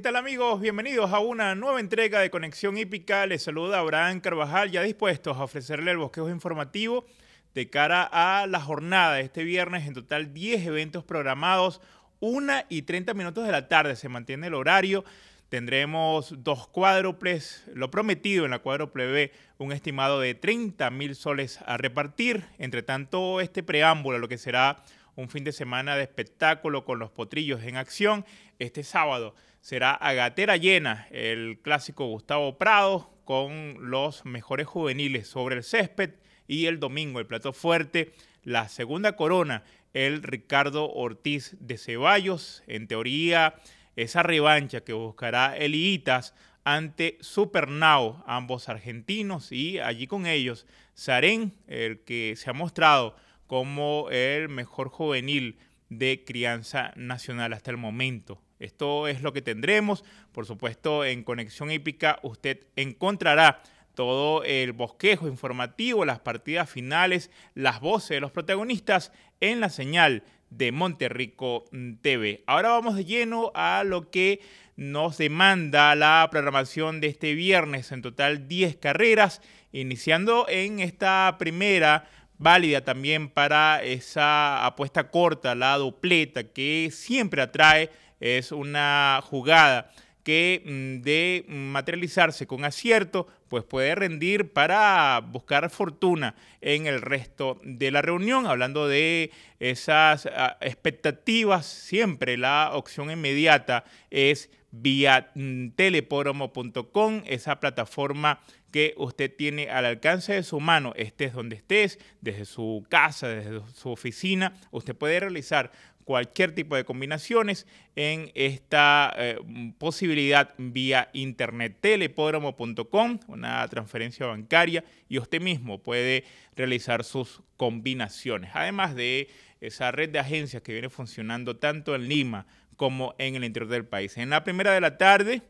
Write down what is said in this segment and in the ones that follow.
¿Qué tal amigos? Bienvenidos a una nueva entrega de Conexión Hípica. Les saluda Abraham Carvajal, ya dispuestos a ofrecerle el bosquejo informativo de cara a la jornada de este viernes. En total 10 eventos programados, 1 y 30 minutos de la tarde. Se mantiene el horario. Tendremos dos cuádruples, lo prometido en la cuádruple B, un estimado de 30 mil soles a repartir. Entre tanto, este preámbulo, lo que será un fin de semana de espectáculo con los potrillos en acción este sábado será Agatera llena el clásico Gustavo Prado con los mejores juveniles sobre el césped y el domingo el plato fuerte, la segunda corona, el Ricardo Ortiz de Ceballos, en teoría esa revancha que buscará el Iitas ante Supernao, ambos argentinos, y allí con ellos Sarén, el que se ha mostrado como el mejor juvenil de crianza nacional hasta el momento. Esto es lo que tendremos. Por supuesto, en Conexión Hípica usted encontrará todo el bosquejo informativo, las partidas finales, las voces de los protagonistas en la señal de Monterrico TV. Ahora vamos de lleno a lo que nos demanda la programación de este viernes, en total 10 carreras, iniciando en esta primera válida también para esa apuesta corta, la dupleta, que siempre atrae es una jugada que mm, de materializarse con acierto, pues puede rendir para buscar fortuna en el resto de la reunión, hablando de esas ah, expectativas, siempre la opción inmediata es vía mm, teleporomo.com, esa plataforma que usted tiene al alcance de su mano, estés donde estés, desde su casa, desde su oficina, usted puede realizar cualquier tipo de combinaciones en esta eh, posibilidad vía internet telepódromo.com, una transferencia bancaria y usted mismo puede realizar sus combinaciones. Además de esa red de agencias que viene funcionando tanto en Lima como en el interior del país. En la primera de la tarde,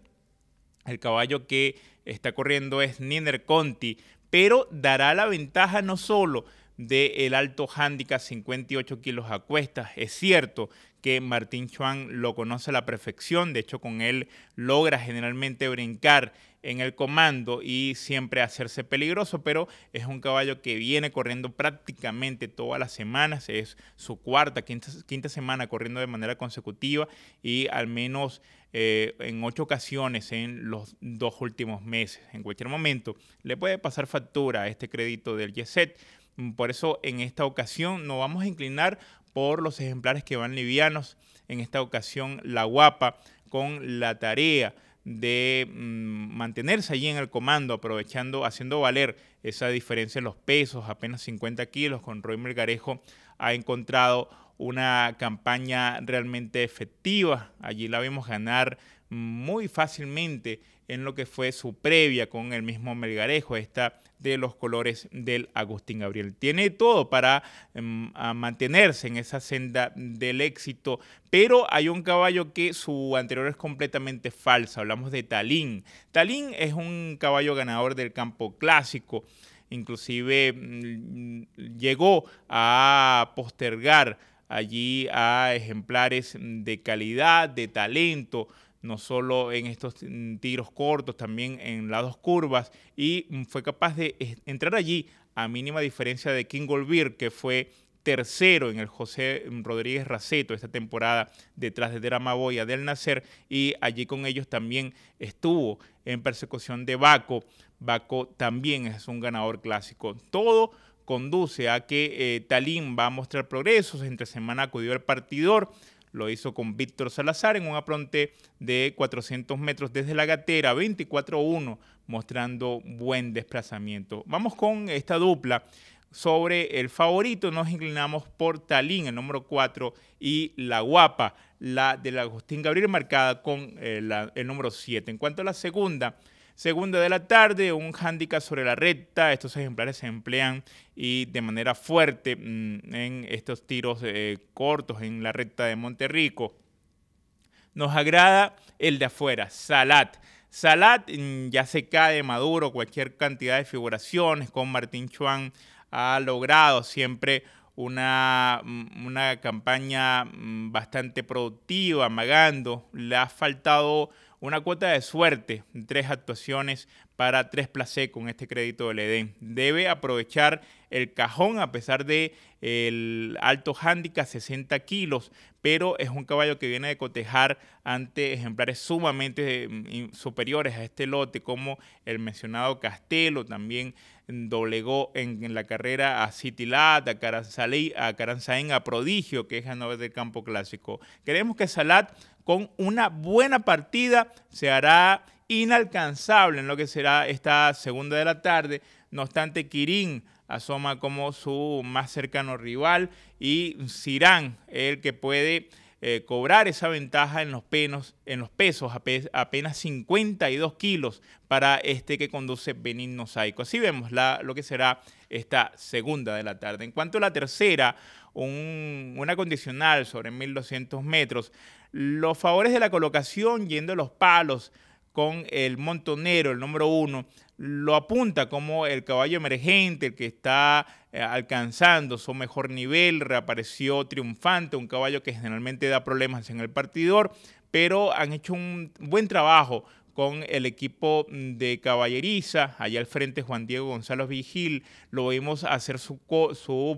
el caballo que está corriendo es Niner Conti, pero dará la ventaja no solo del el alto handicap 58 kilos a cuestas. Es cierto que Martín Chuan lo conoce a la perfección, de hecho con él logra generalmente brincar en el comando y siempre hacerse peligroso, pero es un caballo que viene corriendo prácticamente todas las semanas, es su cuarta, quinta, quinta semana corriendo de manera consecutiva y al menos eh, en ocho ocasiones en los dos últimos meses. En cualquier momento le puede pasar factura a este crédito del Yeset. Por eso en esta ocasión nos vamos a inclinar por los ejemplares que van livianos. En esta ocasión la guapa con la tarea de mm, mantenerse allí en el comando, aprovechando, haciendo valer esa diferencia en los pesos, apenas 50 kilos, con Roy Melgarejo ha encontrado una campaña realmente efectiva. Allí la vimos ganar muy fácilmente en lo que fue su previa con el mismo Melgarejo, esta de los colores del Agustín Gabriel. Tiene todo para em, mantenerse en esa senda del éxito, pero hay un caballo que su anterior es completamente falsa. Hablamos de Talín. Talín es un caballo ganador del campo clásico. Inclusive mm, llegó a postergar allí a ejemplares de calidad, de talento, no solo en estos mm, tiros cortos, también en lados curvas, y mm, fue capaz de entrar allí a mínima diferencia de King que fue tercero en el José mm, Rodríguez Raceto esta temporada detrás de Boya del Nacer y allí con ellos también estuvo en persecución de Baco. Baco también es un ganador clásico. Todo conduce a que eh, Talín va a mostrar progresos. Entre semana acudió al partidor, lo hizo con Víctor Salazar en un apronte de 400 metros desde la gatera, 24-1, mostrando buen desplazamiento. Vamos con esta dupla. Sobre el favorito nos inclinamos por Talín, el número 4, y La Guapa, la del Agustín Gabriel, marcada con eh, el número 7. En cuanto a la segunda, Segunda de la tarde, un hándicap sobre la recta. Estos ejemplares se emplean y de manera fuerte mm, en estos tiros eh, cortos en la recta de Monterrico. Nos agrada el de afuera, Salat. Salat mm, ya se cae de maduro, cualquier cantidad de figuraciones con Martín Chuan ha logrado siempre una, mm, una campaña bastante productiva, amagando. Le ha faltado una cuota de suerte, tres actuaciones para tres placé con este crédito del Edén. Debe aprovechar el cajón a pesar de el alto hándicap 60 kilos, pero es un caballo que viene de cotejar ante ejemplares sumamente mm, superiores a este lote, como el mencionado Castelo, también doblegó en, la carrera a Citilat, a a a Prodigio, que es ganador del campo clásico. Queremos que Salat con una buena partida se hará inalcanzable en lo que será esta segunda de la tarde. No obstante, Kirin asoma como su más cercano rival y Sirán, el que puede eh, cobrar esa ventaja en los, penos, en los pesos, apenas 52 kilos para este que conduce Benigno Saico. Así vemos la, lo que será esta segunda de la tarde. En cuanto a la tercera, un, una condicional sobre 1200 metros, los favores de la colocación yendo a los palos con el montonero, el número uno, lo apunta como el caballo emergente, el que está eh, alcanzando su mejor nivel, reapareció triunfante, un caballo que generalmente da problemas en el partidor, pero han hecho un buen trabajo con el equipo mm, de caballeriza, allá al frente Juan Diego González Vigil, lo vimos hacer su,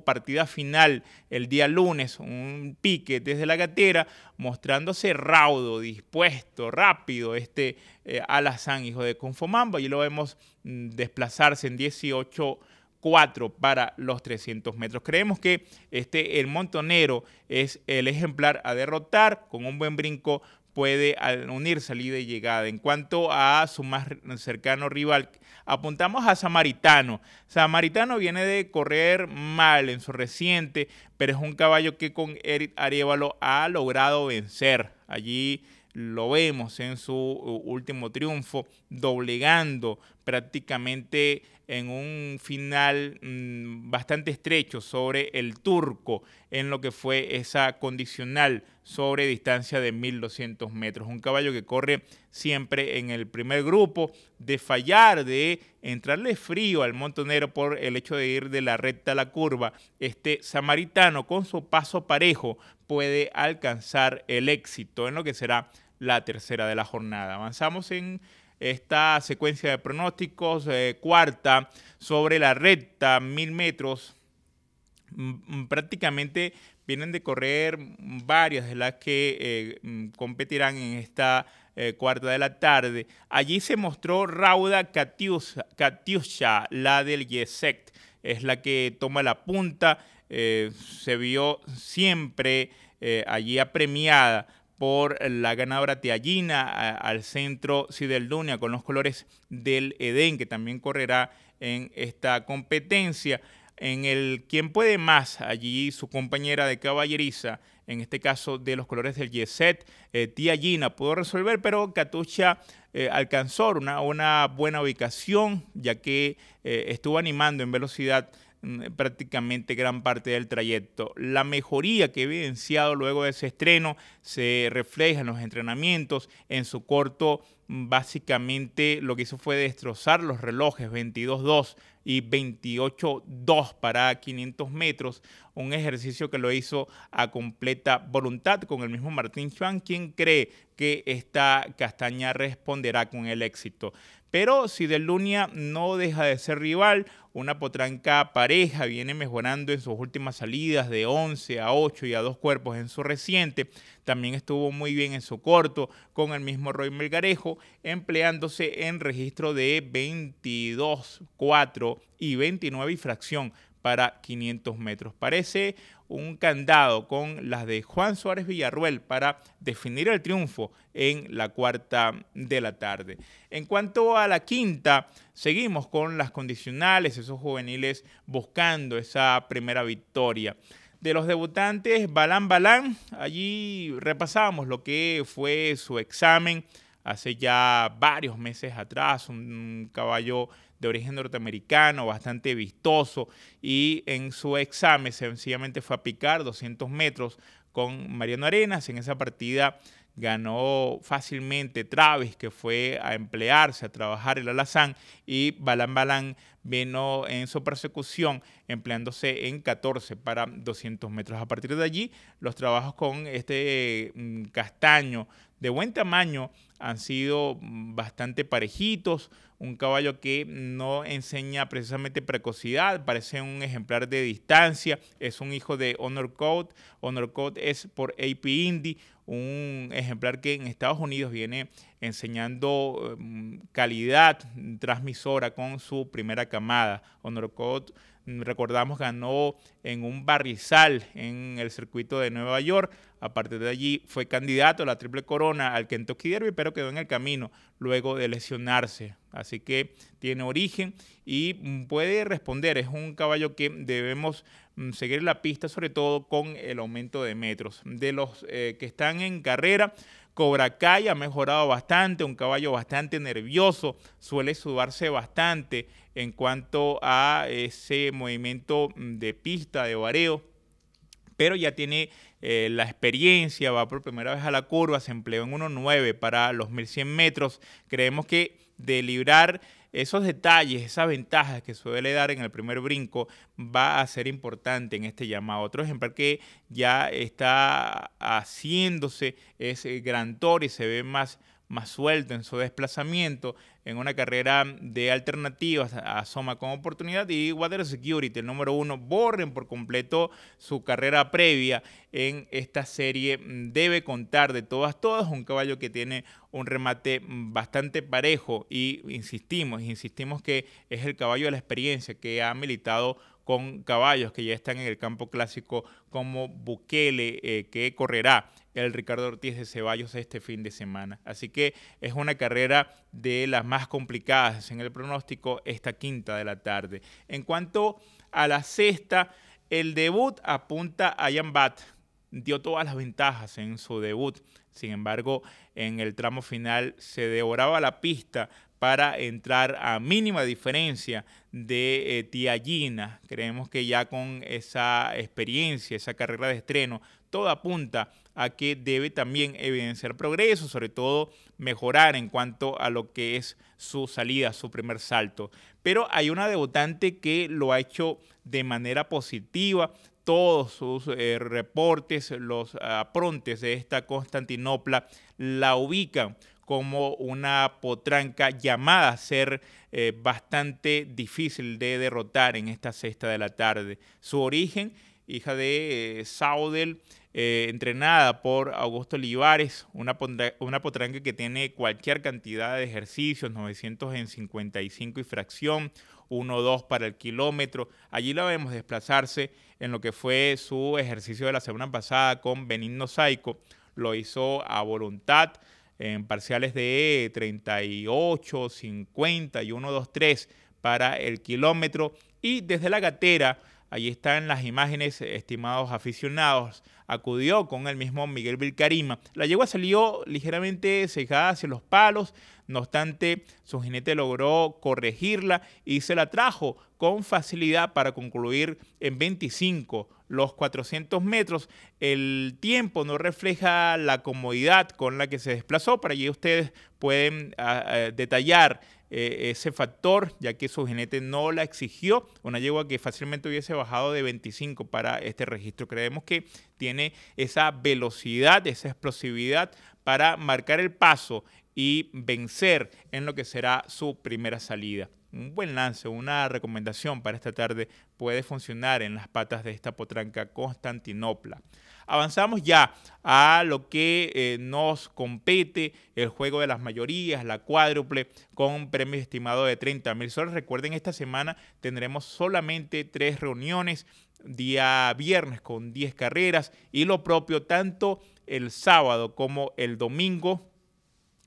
partida final el día lunes, un pique desde la gatera, mostrándose raudo, dispuesto, rápido este eh, Alazán, hijo de Confomamba, y lo vemos mm, desplazarse en 18 4 para los 300 metros. Creemos que este, el montonero es el ejemplar a derrotar con un buen brinco puede unir salida y llegada. En cuanto a su más cercano rival, apuntamos a Samaritano. Samaritano viene de correr mal en su reciente, pero es un caballo que con Eric Arevalo ha logrado vencer. Allí lo vemos en su último triunfo, doblegando prácticamente en un final mm, bastante estrecho sobre el turco en lo que fue esa condicional sobre distancia de 1200 metros. Un caballo que corre siempre en el primer grupo, de fallar, de entrarle frío al montonero por el hecho de ir de la recta a la curva. Este samaritano con su paso parejo puede alcanzar el éxito en lo que será la tercera de la jornada. Avanzamos en esta secuencia de pronósticos. Eh, cuarta, sobre la recta, mil metros. Mm, mm, prácticamente vienen de correr varias de las que eh, mm, competirán en esta eh, cuarta de la tarde. Allí se mostró Rauda Katiusha, la del Yesect. Es la que toma la punta. se vio siempre allí apremiada por la ganadora Tiallina al centro Siderdunia con los colores del Edén, que también correrá en esta competencia. En el quien puede más, allí su compañera de caballeriza, en este caso de los colores del Yeset, eh, pudo resolver, pero Catucha eh, alcanzó una, una, buena ubicación, ya que eh, estuvo animando en velocidad Mm, prácticamente gran parte del trayecto. La mejoría que he evidenciado luego de ese estreno se refleja en los entrenamientos. En su corto, mm, básicamente lo que hizo fue destrozar los relojes 22-2 y 28-2 para 500 metros, un ejercicio que lo hizo a completa voluntad con el mismo Martín Chuan, quien cree que esta castaña responderá con el éxito. Pero si Delunia no deja de ser rival, una potranca pareja viene mejorando en sus últimas salidas de 11 a 8 y a dos cuerpos en su reciente. También estuvo muy bien en su corto con el mismo Roy Melgarejo, empleándose en registro de 22, 4 y 29 y fracción para 500 metros. Parece un candado con las de Juan Suárez Villarruel para definir el triunfo en la cuarta de la tarde. En cuanto a la quinta, seguimos con las condicionales, esos juveniles buscando esa primera victoria. De los debutantes, Balán Balán, allí repasamos lo que fue su examen hace ya varios meses atrás, un caballo de origen norteamericano, bastante vistoso, y en su examen sencillamente fue a picar 200 metros con Mariano Arenas. En esa partida ganó fácilmente Travis, que fue a emplearse, a trabajar el alazán, y Balán Balán vino en su persecución empleándose en 14 para 200 metros. A partir de allí, los trabajos con este mm, castaño de buen tamaño han sido bastante parejitos. Un caballo que no enseña precisamente precocidad, parece un ejemplar de distancia. Es un hijo de Honor Code. Honor Code es por AP Indy, un ejemplar que en Estados Unidos viene enseñando eh, calidad transmisora con su primera camada. Honor Code recordamos, ganó en un barrizal en el circuito de Nueva York. A partir de allí fue candidato a la triple corona al Kentucky Derby, pero quedó en el camino luego de lesionarse. Así que tiene origen y puede responder. Es un caballo que debemos mm, seguir la pista, sobre todo con el aumento de metros. De los eh, que están en carrera, Cobra Kai ha mejorado bastante, un caballo bastante nervioso, suele sudarse bastante en cuanto a ese movimiento mm, de pista, de vareo, pero ya tiene eh, la experiencia, va por primera vez a la curva, se empleó en 1.9 para los 1.100 metros. Creemos que deliberar esos detalles, esas ventajas que suele dar en el primer brinco, va a ser importante en este llamado. Otro ejemplo que ya está haciéndose ese eh, gran Gran y se ve más más suelto en su desplazamiento, en una carrera de alternativas, asoma con oportunidad. Y Water Security, el número uno, borren por completo su carrera previa en esta serie. Debe contar de todas, todas, un caballo que tiene un remate bastante parejo. Y insistimos, insistimos que es el caballo de la experiencia que ha militado con caballos que ya están en el campo clásico como Bukele, eh, que correrá el Ricardo Ortiz de Ceballos este fin de semana. Así que es una carrera de las más complicadas en el pronóstico esta quinta de la tarde. En cuanto a la sexta, el debut apunta a Jan Dio todas las ventajas en su debut. Sin embargo, en el tramo final se devoraba la pista para entrar a mínima diferencia de eh, Gina. Creemos que ya con esa experiencia, esa carrera de estreno, todo apunta a que debe también evidenciar progreso, sobre todo mejorar en cuanto a lo que es su salida, su primer salto. Pero hay una debutante que lo ha hecho de manera positiva, todos sus eh, reportes, los ah, aprontes de esta Constantinopla la ubican como una potranca llamada a ser eh, bastante difícil de derrotar en esta sexta de la tarde. Su origen, hija de eh, Saudel, eh, entrenada por Augusto Olivares, una, una potranca que tiene cualquier cantidad de ejercicios, 955 en 55 y fracción, 1-2 para el kilómetro. Allí la vemos desplazarse en lo que fue su ejercicio de la semana pasada con Benigno Saico. Lo hizo a voluntad, en parciales de 38, 50 y 1, para el kilómetro. Y desde la gatera, ahí están las imágenes, estimados aficionados, acudió con el mismo Miguel Vilcarima. La yegua salió ligeramente cejada hacia los palos, no obstante, su jinete logró corregirla y se la trajo con facilidad para concluir en 25 los 400 metros. El tiempo no refleja la comodidad con la que se desplazó. Para allí ustedes pueden ah, ah, detallar eh, ese factor, ya que su genete no la exigió. Una yegua que fácilmente hubiese bajado de 25 para este registro. Creemos que tiene esa velocidad, esa explosividad para marcar el paso y vencer en lo que será su primera salida un buen lance, una recomendación para esta tarde puede funcionar en las patas de esta potranca Constantinopla. Avanzamos ya a lo que eh, nos compete, el juego de las mayorías, la cuádruple, con un premio estimado de 30 mil soles. Recuerden, esta semana tendremos solamente tres reuniones, día viernes con 10 carreras y lo propio tanto el sábado como el domingo.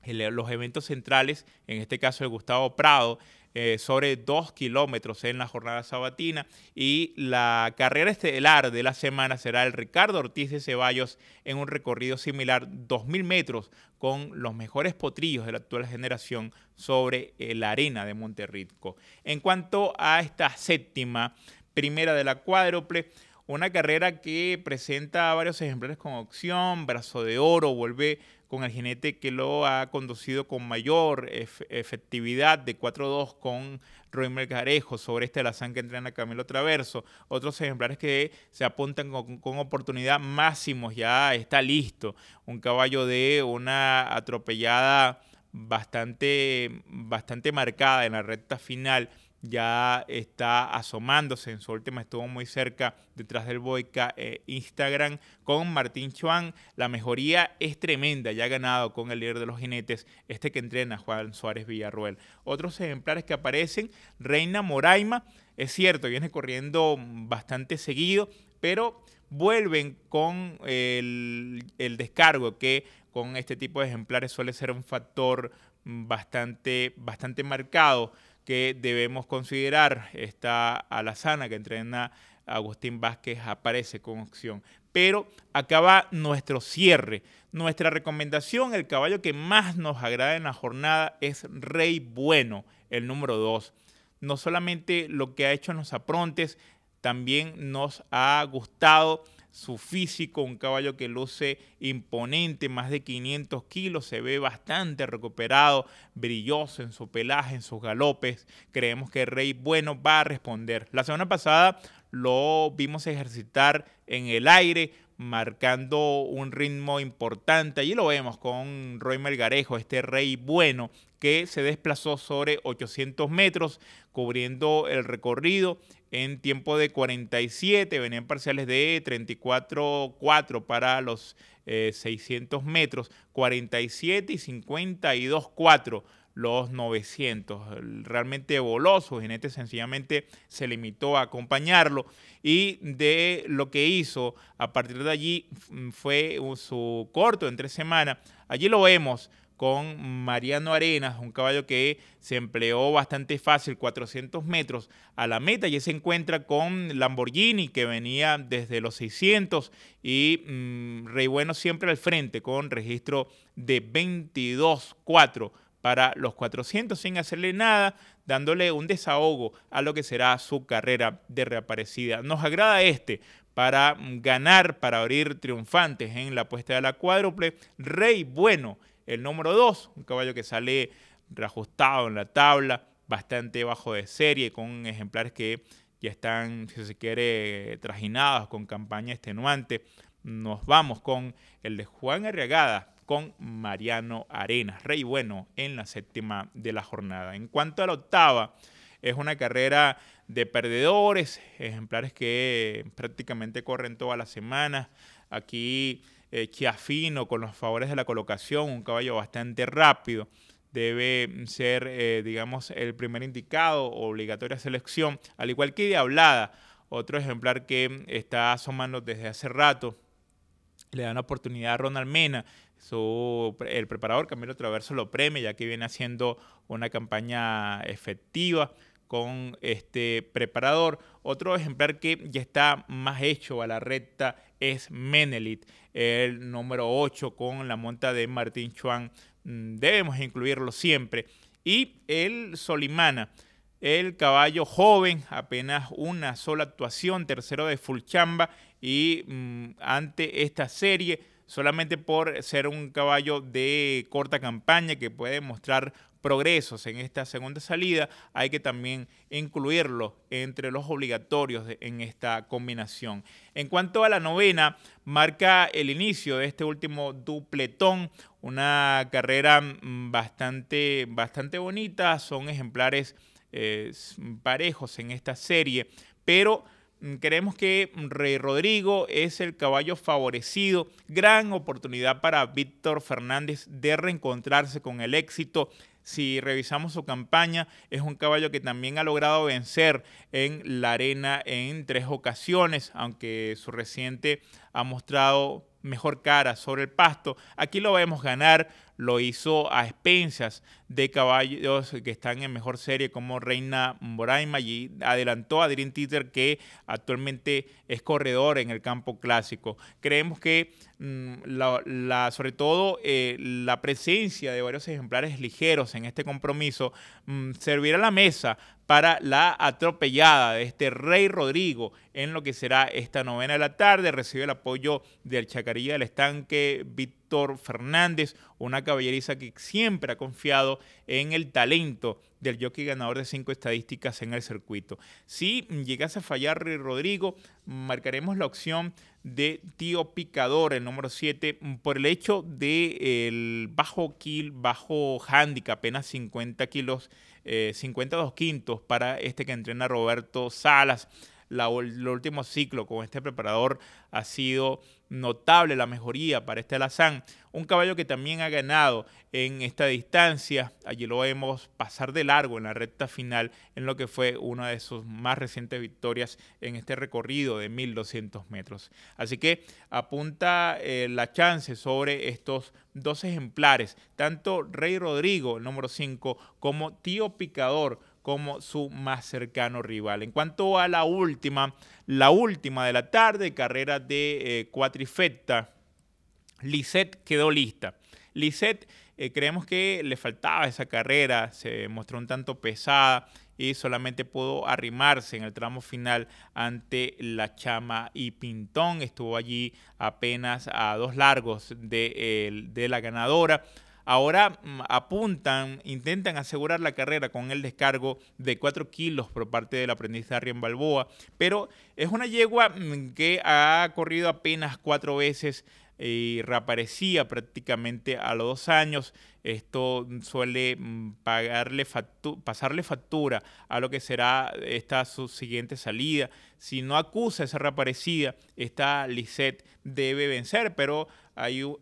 los eventos centrales, en este caso el Gustavo Prado, eh, sobre dos kilómetros en la jornada sabatina y la carrera estelar de la semana será el Ricardo Ortiz de Ceballos en un recorrido similar, 2.000 metros, con los mejores potrillos de la actual generación sobre eh, la arena de Monterrico. En cuanto a esta séptima, primera de la cuádruple, una carrera que presenta varios ejemplares con opción, brazo de oro, vuelve con el jinete que lo ha conducido con mayor efectividad de 4-2 con Roy Melgarejo sobre este alazán que entrena Camilo Traverso. Otros ejemplares que se apuntan con, con, oportunidad máximos, ya está listo. Un caballo de una atropellada bastante, bastante marcada en la recta final ya está asomándose. En su última estuvo muy cerca detrás del Boica eh, Instagram con Martín Chuan. La mejoría es tremenda, ya ha ganado con el líder de los jinetes, este que entrena Juan Suárez Villarruel. Otros ejemplares que aparecen, Reina Moraima, es cierto, viene corriendo bastante seguido, pero vuelven con el, el descargo que con este tipo de ejemplares suele ser un factor bastante, bastante marcado que debemos considerar. Está Alazana, que entrena Agustín Vázquez, aparece con opción. Pero acaba nuestro cierre. Nuestra recomendación, el caballo que más nos agrada en la jornada es Rey Bueno, el número 2. No solamente lo que ha hecho en los aprontes, también nos ha gustado su físico, un caballo que luce imponente, más de 500 kilos, se ve bastante recuperado, brilloso en su pelaje, en sus galopes. Creemos que el Rey Bueno va a responder. La semana pasada lo vimos ejercitar en el aire, marcando un ritmo importante. Allí lo vemos con Roy Melgarejo, este rey bueno que se desplazó sobre 800 metros, cubriendo el recorrido en tiempo de 47, venían parciales de 34.4 para los 600 eh, metros, 47 y 52-4 los 900. Realmente voló, jinete sencillamente se limitó a acompañarlo y de lo que hizo a partir de allí mm, fue uh, su corto entre semana. Allí lo vemos con Mariano Arenas, un caballo que se empleó bastante fácil, 400 metros a la meta, y se encuentra con Lamborghini, que venía desde los 600, y mm, Rey Bueno siempre al frente, con registro de 22-4 para los 400 sin hacerle nada, dándole un desahogo a lo que será su carrera de reaparecida. Nos agrada este para ganar, para abrir triunfantes en la apuesta de la cuádruple. Rey Bueno el número 2, un caballo que sale reajustado en la tabla, bastante bajo de serie, con ejemplares que ya están, si se quiere, trajinados con campaña extenuante. Nos vamos con el de Juan Arriagada, con Mariano Arenas, rey bueno en la séptima de la jornada. En cuanto a la octava, es una carrera de perdedores, ejemplares que prácticamente corren todas las semanas. Aquí eh, chiafino con los favores de la colocación, un caballo bastante rápido debe ser, eh, digamos, el primer indicado, obligatoria selección, al igual que Diablada, otro ejemplar que está asomando desde hace rato. Le dan una oportunidad a Ronald Mena, el preparador Camilo Traverso lo premia, ya que viene haciendo una campaña efectiva con este preparador. Otro ejemplar que ya está más hecho a la recta es Menelit, el número 8 con la monta de Martín Chuan. Mm, debemos incluirlo siempre. Y el Solimana, el caballo joven, apenas una sola actuación, tercero de Fulchamba. Y mm, ante esta serie, solamente por ser un caballo de corta campaña que puede mostrar progresos en esta segunda salida, hay que también incluirlo entre los obligatorios en esta combinación. En cuanto a la novena, marca el inicio de este último dupletón, una carrera mm, bastante, bastante bonita, son ejemplares eh, parejos en esta serie, pero mm, creemos que Rey Rodrigo es el caballo favorecido. Gran oportunidad para Víctor Fernández de reencontrarse con el éxito si revisamos su campaña, es un caballo que también ha logrado vencer en la arena en tres ocasiones, aunque su reciente ha mostrado mejor cara sobre el pasto. Aquí lo vemos ganar lo hizo a expensas de caballos que están en mejor serie como Reina Moraima. y adelantó a Dream Titter que actualmente es corredor en el campo clásico. Creemos que mm, sobre todo eh, la presencia de varios ejemplares ligeros en este compromiso mm, servirá a la mesa para la atropellada de este Rey Rodrigo en lo que será esta novena de la tarde. Recibe el apoyo del Chacarilla del Estanque, Víctor Fernández, una caballeriza que siempre ha confiado en el talento del jockey ganador de cinco estadísticas en el circuito. Si llegase a fallar Rey Rodrigo, marcaremos la opción de Tío Picador, el número 7, por el hecho del el bajo kill, bajo handicap, apenas 50 kilos eh, 52 quintos para este que entrena Roberto Salas el último ciclo con este preparador ha sido notable la mejoría para este Alazán. Un caballo que también ha ganado en esta distancia. Allí lo vemos pasar de largo en la recta final en lo que fue una de sus más recientes victorias en este recorrido de 1200 metros. Así que apunta eh, la chance sobre estos dos ejemplares, tanto Rey Rodrigo, el número 5, como Tío Picador, como su más cercano rival. En cuanto a la última, la última de la tarde, carrera de eh, cuatrifecta, Lisette quedó lista. Lisette, eh, creemos que le faltaba esa carrera, se mostró un tanto pesada y solamente pudo arrimarse en el tramo final ante la chama y Pintón. Estuvo allí apenas a dos largos de eh, la ganadora ahora mm, apuntan, intentan asegurar la carrera con el descargo de cuatro kilos por parte del aprendiz Arrien Balboa, pero es una yegua mm, que ha corrido apenas cuatro veces eh, y reaparecía prácticamente a los dos años. Esto suele mm, pagarle pasarle factura a lo que será esta su siguiente salida. Si no acusa esa reaparecida, esta Lisette debe vencer, pero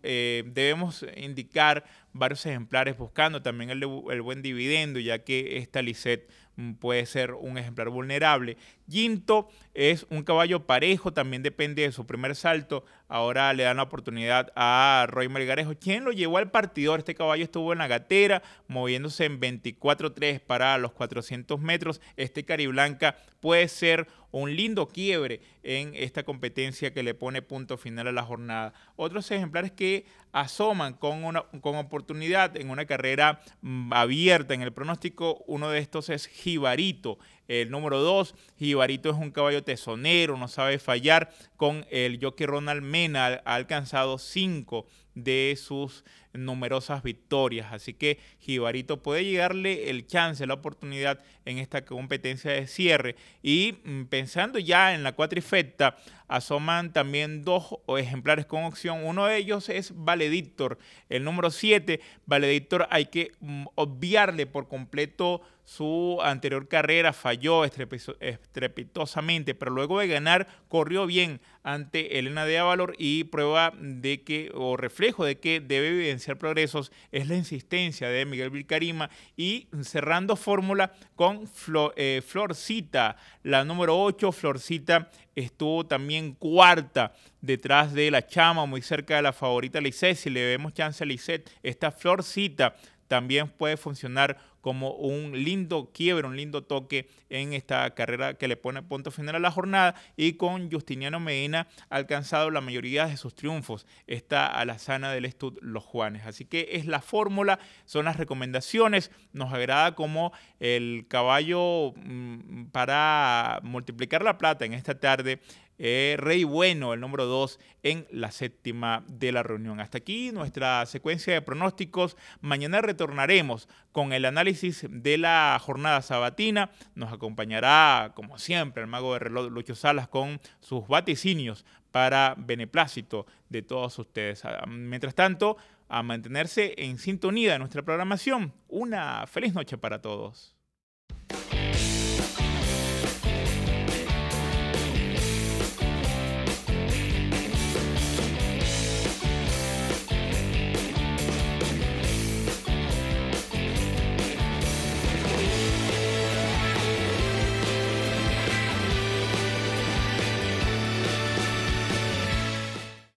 eh, debemos indicar varios ejemplares buscando también el, buen dividendo, ya que esta Lisset mm, puede ser un ejemplar vulnerable. Ginto es un caballo parejo, también depende de su primer salto. Ahora le dan la oportunidad a Roy Melgarejo, quien lo llevó al partidor. Este caballo estuvo en la gatera, moviéndose en 24-3 para los 400 metros. Este Cariblanca puede ser un lindo quiebre en esta competencia que le pone punto final a la jornada. Otros ejemplares que asoman con, una, con oportunidad en una carrera mm, abierta. En el pronóstico, uno de estos es Jibarito, el número dos, Jibarito es un caballo tesonero, no sabe fallar. Con el jockey Ronald Mena ha alcanzado cinco de sus numerosas victorias. Así que Jibarito puede llegarle el chance, la oportunidad en esta competencia de cierre. Y mm, pensando ya en la cuatrifecta, asoman también dos ejemplares con opción. Uno de ellos es Valedictor, el número 7. Valedictor hay que mm, obviarle por completo su anterior carrera falló estrepitosamente, pero luego de ganar corrió bien ante Elena de Avalor y prueba de que, o reflejo de que debe evidenciar progresos, es la insistencia de Miguel Vilcarima y cerrando fórmula con eh, Florcita, la número 8, Florcita estuvo también cuarta detrás de la chama, muy cerca de la favorita Lisette. Si le vemos chance a Lisset, esta Florcita también puede funcionar como un lindo quiebre, un lindo toque en esta carrera que le pone punto final a la jornada y con Justiniano Medina ha alcanzado la mayoría de sus triunfos. Está a la sana del Estud Los Juanes. Así que es la fórmula, son las recomendaciones. Nos agrada como el caballo mm, para multiplicar la plata en esta tarde eh, Rey Bueno, el número 2 en la séptima de la reunión. Hasta aquí nuestra secuencia de pronósticos. Mañana retornaremos con el análisis de la jornada sabatina. Nos acompañará, como siempre, el mago de reloj Lucho Salas con sus vaticinios para beneplácito de todos ustedes. Ah, mientras tanto, a mantenerse en sintonía de nuestra programación. Una feliz noche para todos.